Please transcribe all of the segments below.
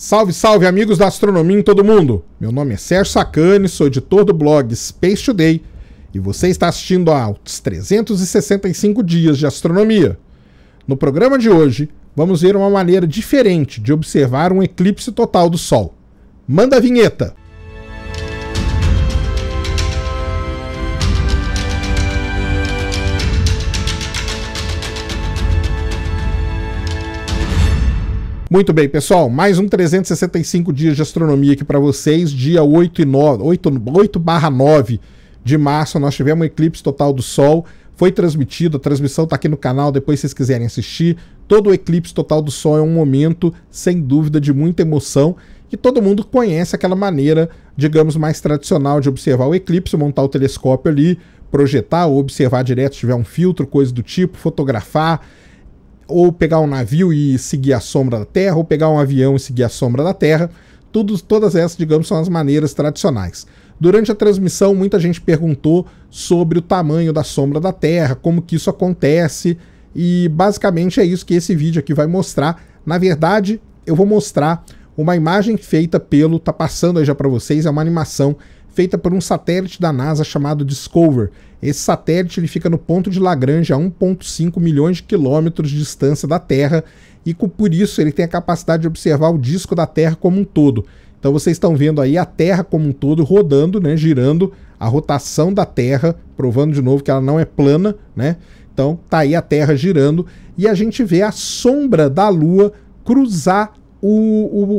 Salve, salve, amigos da astronomia em todo mundo! Meu nome é Sérgio Sacani, sou editor do blog Space Today e você está assistindo aos 365 dias de astronomia. No programa de hoje, vamos ver uma maneira diferente de observar um eclipse total do Sol. Manda a vinheta! Muito bem, pessoal, mais um 365 dias de astronomia aqui para vocês, dia 8 e 9, 8, 8 9 de março, nós tivemos um eclipse total do Sol, foi transmitido, a transmissão está aqui no canal, depois se vocês quiserem assistir. Todo o eclipse total do Sol é um momento, sem dúvida, de muita emoção, e todo mundo conhece aquela maneira, digamos, mais tradicional de observar o eclipse, montar o telescópio ali, projetar ou observar direto se tiver um filtro, coisa do tipo, fotografar, ou pegar um navio e seguir a sombra da Terra, ou pegar um avião e seguir a sombra da Terra. Tudo, todas essas, digamos, são as maneiras tradicionais. Durante a transmissão, muita gente perguntou sobre o tamanho da sombra da Terra, como que isso acontece, e basicamente é isso que esse vídeo aqui vai mostrar. Na verdade, eu vou mostrar uma imagem feita pelo, tá passando aí já para vocês, é uma animação feita por um satélite da NASA chamado Discover. Esse satélite ele fica no ponto de Lagrange a 1,5 milhões de quilômetros de distância da Terra e por isso ele tem a capacidade de observar o disco da Terra como um todo. Então vocês estão vendo aí a Terra como um todo rodando, né, girando a rotação da Terra, provando de novo que ela não é plana, né? Então tá aí a Terra girando e a gente vê a sombra da Lua cruzar o,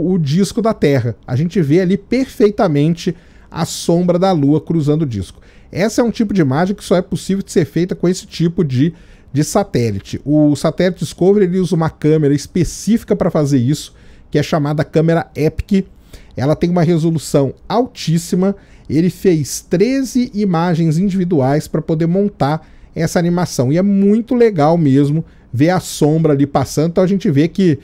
o, o disco da Terra. A gente vê ali perfeitamente a sombra da Lua cruzando o disco. Essa é um tipo de imagem que só é possível de ser feita com esse tipo de, de satélite. O satélite Discovery ele usa uma câmera específica para fazer isso, que é chamada câmera EPIC. Ela tem uma resolução altíssima. Ele fez 13 imagens individuais para poder montar essa animação. E é muito legal mesmo ver a sombra ali passando. Então a gente vê que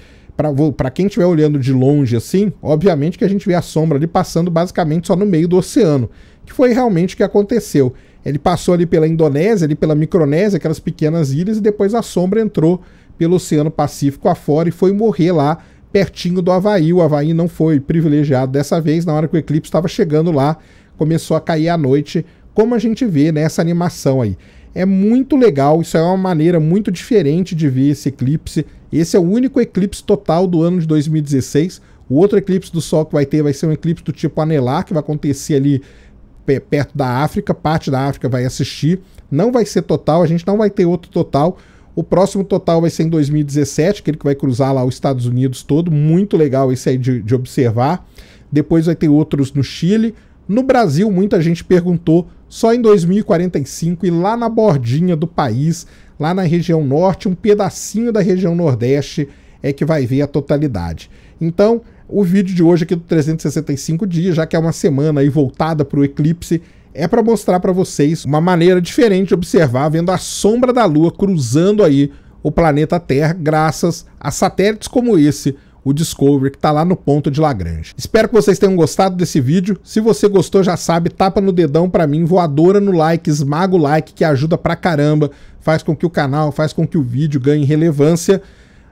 para quem estiver olhando de longe assim, obviamente que a gente vê a sombra ali passando basicamente só no meio do oceano, que foi realmente o que aconteceu. Ele passou ali pela Indonésia, ali pela Micronésia, aquelas pequenas ilhas, e depois a sombra entrou pelo Oceano Pacífico afora e foi morrer lá pertinho do Havaí. O Havaí não foi privilegiado dessa vez, na hora que o eclipse estava chegando lá, começou a cair à noite, como a gente vê nessa né, animação aí. É muito legal, isso é uma maneira muito diferente de ver esse eclipse esse é o único eclipse total do ano de 2016. O outro eclipse do Sol que vai ter vai ser um eclipse do tipo anelar, que vai acontecer ali perto da África, parte da África vai assistir. Não vai ser total, a gente não vai ter outro total. O próximo total vai ser em 2017, aquele que vai cruzar lá os Estados Unidos todo. Muito legal esse aí de, de observar. Depois vai ter outros no Chile. No Brasil, muita gente perguntou só em 2045 e lá na bordinha do país, lá na região norte, um pedacinho da região nordeste é que vai ver a totalidade. Então, o vídeo de hoje aqui do 365 dias, já que é uma semana aí voltada para o eclipse, é para mostrar para vocês uma maneira diferente de observar vendo a sombra da lua cruzando aí o planeta Terra graças a satélites como esse o Discovery, que está lá no ponto de Lagrange. Espero que vocês tenham gostado desse vídeo. Se você gostou, já sabe, tapa no dedão para mim, voadora no like, esmaga o like, que ajuda pra caramba, faz com que o canal, faz com que o vídeo ganhe relevância.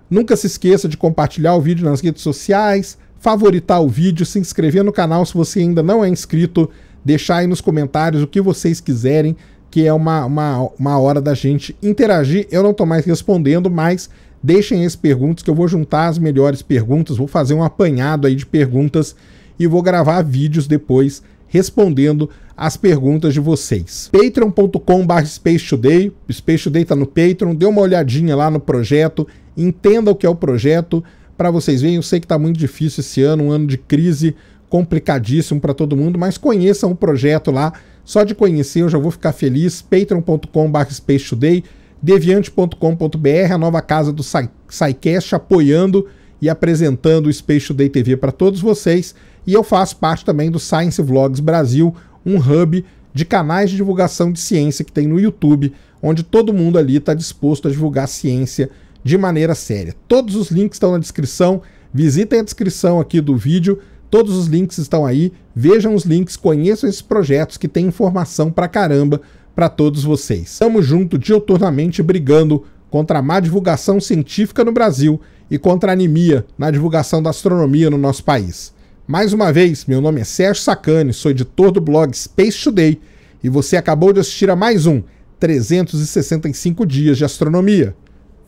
Nunca se esqueça de compartilhar o vídeo nas redes sociais, favoritar o vídeo, se inscrever no canal se você ainda não é inscrito, deixar aí nos comentários o que vocês quiserem, que é uma, uma, uma hora da gente interagir. Eu não estou mais respondendo, mas Deixem as perguntas que eu vou juntar as melhores perguntas, vou fazer um apanhado aí de perguntas e vou gravar vídeos depois respondendo as perguntas de vocês. patreon.com.br Space Today, Space Today está no Patreon, dê uma olhadinha lá no projeto, entenda o que é o projeto, para vocês verem, eu sei que está muito difícil esse ano, um ano de crise complicadíssimo para todo mundo, mas conheçam o projeto lá, só de conhecer eu já vou ficar feliz, patreon.com.br Space Today, deviante.com.br, a nova casa do SciCast, apoiando e apresentando o Space Today TV para todos vocês. E eu faço parte também do Science Vlogs Brasil, um hub de canais de divulgação de ciência que tem no YouTube, onde todo mundo ali está disposto a divulgar ciência de maneira séria. Todos os links estão na descrição, visitem a descrição aqui do vídeo, todos os links estão aí, vejam os links, conheçam esses projetos que tem informação para caramba para todos vocês. Estamos juntos dioturnamente brigando contra a má divulgação científica no Brasil e contra a anemia na divulgação da astronomia no nosso país. Mais uma vez, meu nome é Sérgio Sacani, sou editor do blog Space Today e você acabou de assistir a mais um 365 Dias de Astronomia.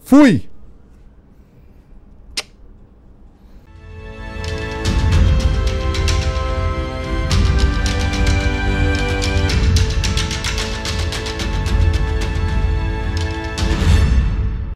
Fui!